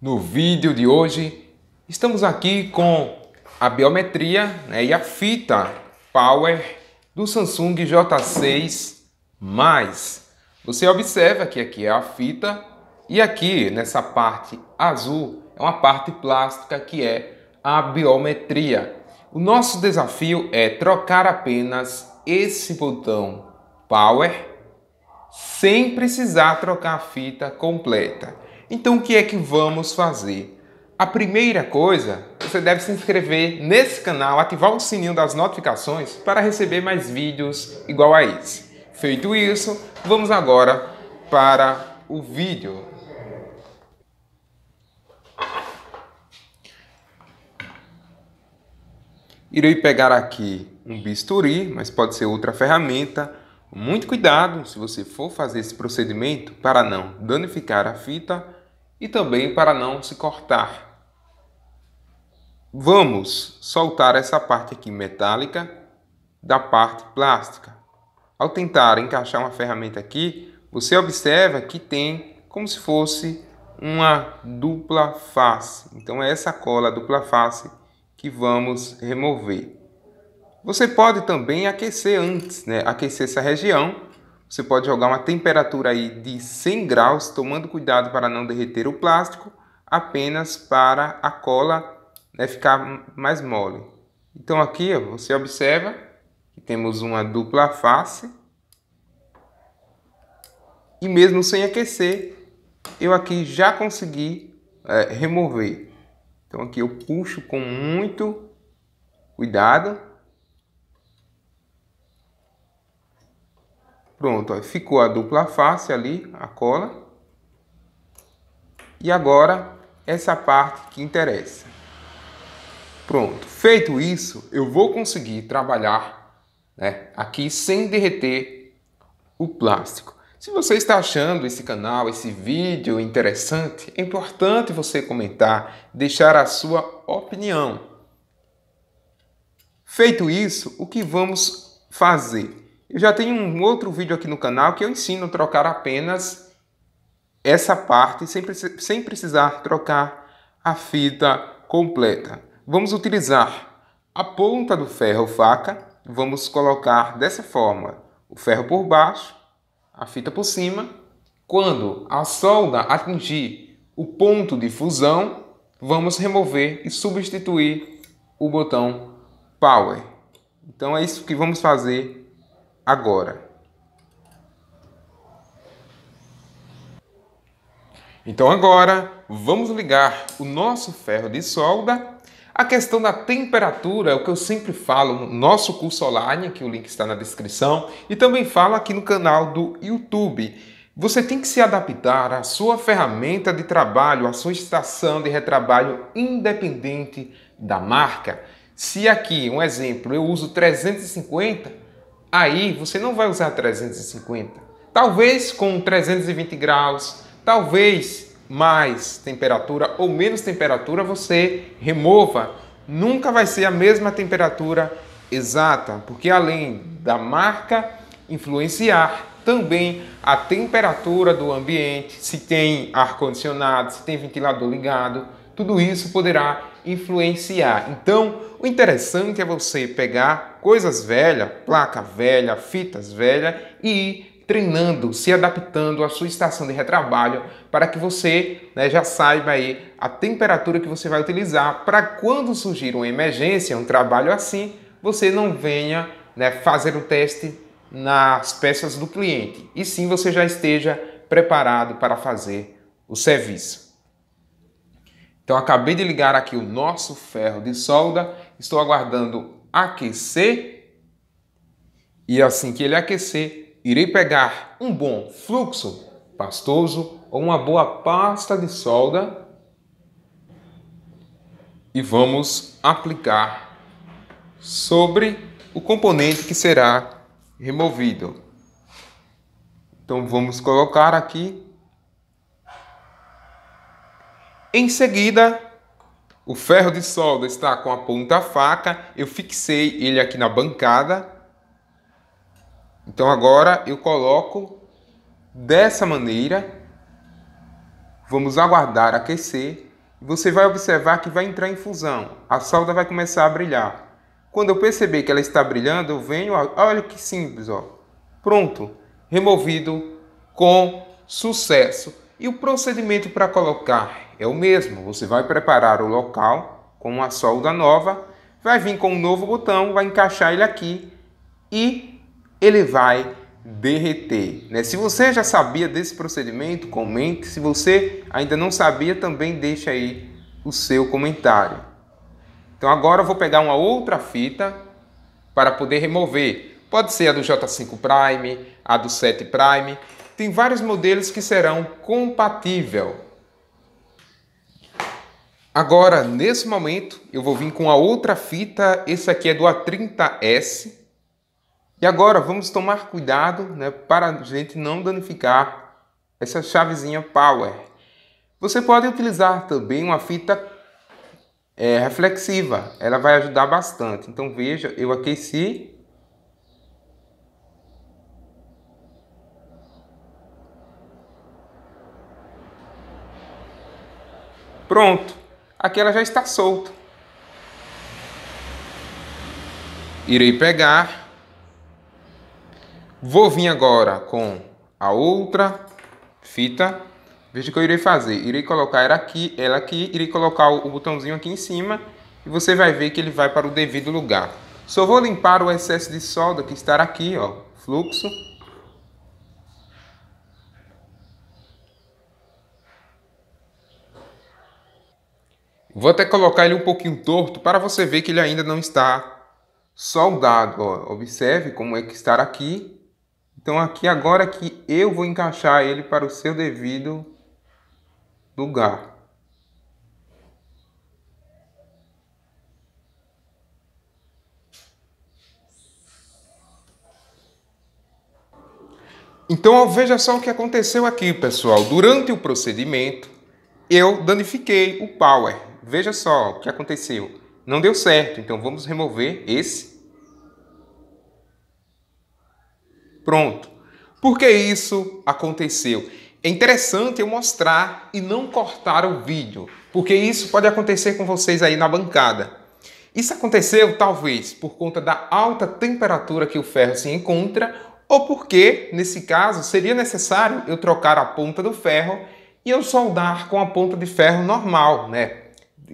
No vídeo de hoje, estamos aqui com a biometria né, e a fita Power do Samsung J6+. Você observa que aqui é a fita e aqui nessa parte azul é uma parte plástica que é a biometria. O nosso desafio é trocar apenas esse botão Power sem precisar trocar a fita completa. Então o que é que vamos fazer? A primeira coisa, você deve se inscrever nesse canal, ativar o sininho das notificações para receber mais vídeos igual a esse. Feito isso, vamos agora para o vídeo. Irei pegar aqui um bisturi, mas pode ser outra ferramenta. Muito cuidado se você for fazer esse procedimento para não danificar a fita e também para não se cortar. Vamos soltar essa parte aqui metálica da parte plástica. Ao tentar encaixar uma ferramenta aqui, você observa que tem como se fosse uma dupla face. Então é essa cola dupla face que vamos remover. Você pode também aquecer antes, né? aquecer essa região você pode jogar uma temperatura aí de 100 graus, tomando cuidado para não derreter o plástico, apenas para a cola né, ficar mais mole. Então aqui ó, você observa que temos uma dupla face. E mesmo sem aquecer, eu aqui já consegui é, remover. Então aqui eu puxo com muito cuidado Pronto, ó, ficou a dupla face ali, a cola. E agora, essa parte que interessa. Pronto, feito isso, eu vou conseguir trabalhar né, aqui sem derreter o plástico. Se você está achando esse canal, esse vídeo interessante, é importante você comentar, deixar a sua opinião. Feito isso, o que vamos fazer? Eu já tenho um outro vídeo aqui no canal que eu ensino a trocar apenas essa parte sem, sem precisar trocar a fita completa. Vamos utilizar a ponta do ferro faca, vamos colocar dessa forma, o ferro por baixo, a fita por cima. Quando a solda atingir o ponto de fusão, vamos remover e substituir o botão power. Então é isso que vamos fazer agora. Então agora vamos ligar o nosso ferro de solda a questão da temperatura, é o que eu sempre falo no nosso curso online, que o link está na descrição, e também falo aqui no canal do YouTube. Você tem que se adaptar à sua ferramenta de trabalho, à sua estação de retrabalho independente da marca. Se aqui, um exemplo, eu uso 350, Aí você não vai usar 350. Talvez com 320 graus, talvez mais temperatura ou menos temperatura você remova. Nunca vai ser a mesma temperatura exata, porque além da marca influenciar também a temperatura do ambiente, se tem ar condicionado, se tem ventilador ligado, tudo isso poderá influenciar. Então, o interessante é você pegar coisas velhas, placa velha, fitas velhas e ir treinando, se adaptando à sua estação de retrabalho para que você né, já saiba aí a temperatura que você vai utilizar para quando surgir uma emergência, um trabalho assim, você não venha né, fazer o teste nas peças do cliente e sim você já esteja preparado para fazer o serviço. Então acabei de ligar aqui o nosso ferro de solda, estou aguardando aquecer, e assim que ele aquecer, irei pegar um bom fluxo pastoso ou uma boa pasta de solda e vamos aplicar sobre o componente que será removido. Então vamos colocar aqui. Em seguida, o ferro de solda está com a ponta faca, eu fixei ele aqui na bancada. Então agora eu coloco dessa maneira. Vamos aguardar aquecer. Você vai observar que vai entrar em fusão. A solda vai começar a brilhar. Quando eu perceber que ela está brilhando, eu venho, olha que simples, ó. Pronto, removido com sucesso. E o procedimento para colocar é o mesmo. Você vai preparar o local com uma solda nova, vai vir com um novo botão, vai encaixar ele aqui e ele vai derreter. Né? Se você já sabia desse procedimento, comente. Se você ainda não sabia, também deixa aí o seu comentário. Então agora eu vou pegar uma outra fita para poder remover. Pode ser a do J5 Prime, a do 7 Prime tem vários modelos que serão compatível. Agora, nesse momento, eu vou vir com a outra fita, esse aqui é do A30S. E agora, vamos tomar cuidado né, para a gente não danificar essa chavezinha power. Você pode utilizar também uma fita é, reflexiva, ela vai ajudar bastante. Então veja, eu aqueci Pronto, aqui ela já está solta. Irei pegar. Vou vir agora com a outra fita. Veja o que eu irei fazer. Irei colocar ela aqui, ela aqui, irei colocar o botãozinho aqui em cima e você vai ver que ele vai para o devido lugar. Só vou limpar o excesso de solda que está aqui, ó, fluxo. Vou até colocar ele um pouquinho torto para você ver que ele ainda não está soldado. Ó, observe como é que está aqui. Então aqui agora que eu vou encaixar ele para o seu devido lugar. Então veja só o que aconteceu aqui, pessoal. Durante o procedimento, eu danifiquei o power, Veja só o que aconteceu. Não deu certo, então vamos remover esse. Pronto. Por que isso aconteceu? É interessante eu mostrar e não cortar o vídeo, porque isso pode acontecer com vocês aí na bancada. Isso aconteceu talvez por conta da alta temperatura que o ferro se encontra, ou porque, nesse caso, seria necessário eu trocar a ponta do ferro e eu soldar com a ponta de ferro normal, né?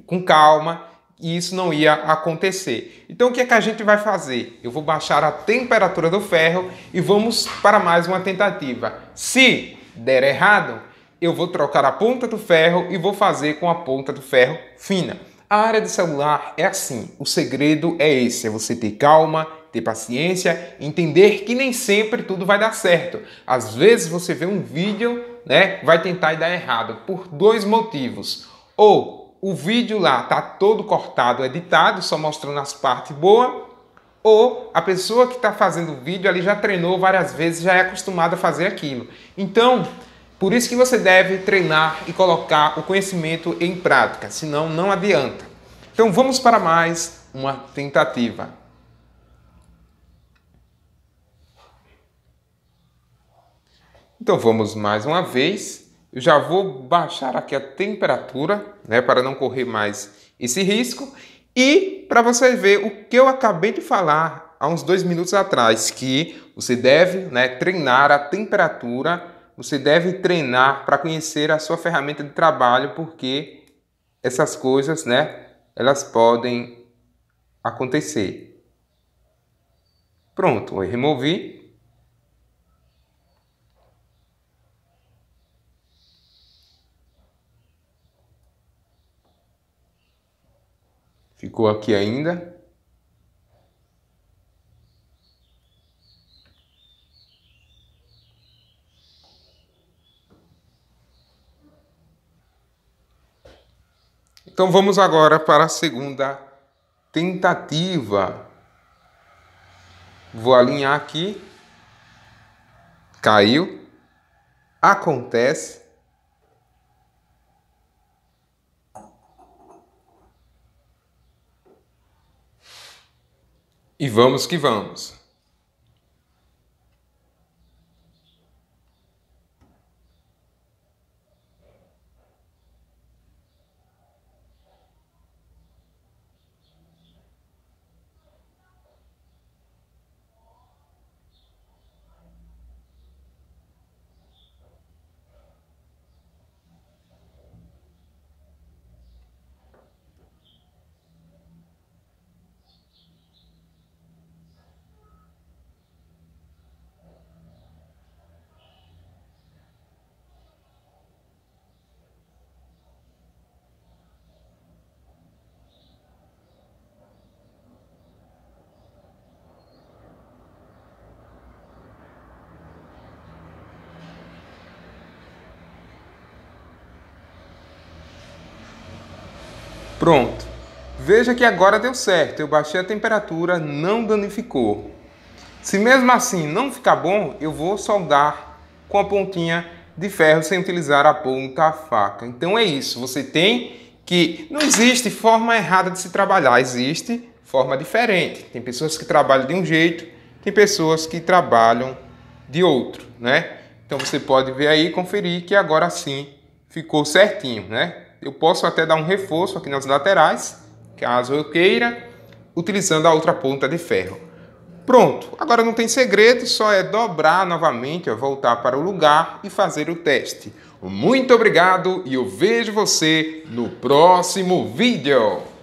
com calma e isso não ia acontecer. Então o que é que a gente vai fazer? Eu vou baixar a temperatura do ferro e vamos para mais uma tentativa. Se der errado, eu vou trocar a ponta do ferro e vou fazer com a ponta do ferro fina. A área de celular é assim, o segredo é esse, é você ter calma, ter paciência, entender que nem sempre tudo vai dar certo. Às vezes você vê um vídeo, né, vai tentar e dar errado por dois motivos. Ou o vídeo lá está todo cortado, editado, só mostrando as partes boas, ou a pessoa que está fazendo o vídeo ali já treinou várias vezes, já é acostumada a fazer aquilo. Então, por isso que você deve treinar e colocar o conhecimento em prática, senão não adianta. Então vamos para mais uma tentativa. Então vamos mais uma vez eu já vou baixar aqui a temperatura, né, para não correr mais esse risco. E para você ver o que eu acabei de falar há uns dois minutos atrás, que você deve né, treinar a temperatura, você deve treinar para conhecer a sua ferramenta de trabalho, porque essas coisas, né, elas podem acontecer. Pronto, eu removi. Ficou aqui ainda. Então vamos agora para a segunda tentativa. Vou alinhar aqui. Caiu. Acontece E vamos que vamos! Pronto. Veja que agora deu certo, eu baixei a temperatura, não danificou. Se mesmo assim não ficar bom, eu vou soldar com a pontinha de ferro sem utilizar a ponta a faca. Então é isso, você tem que não existe forma errada de se trabalhar, existe forma diferente. Tem pessoas que trabalham de um jeito, tem pessoas que trabalham de outro, né? Então você pode ver aí, conferir que agora sim ficou certinho, né? Eu posso até dar um reforço aqui nas laterais, caso eu queira, utilizando a outra ponta de ferro. Pronto, agora não tem segredo, só é dobrar novamente, voltar para o lugar e fazer o teste. Muito obrigado e eu vejo você no próximo vídeo.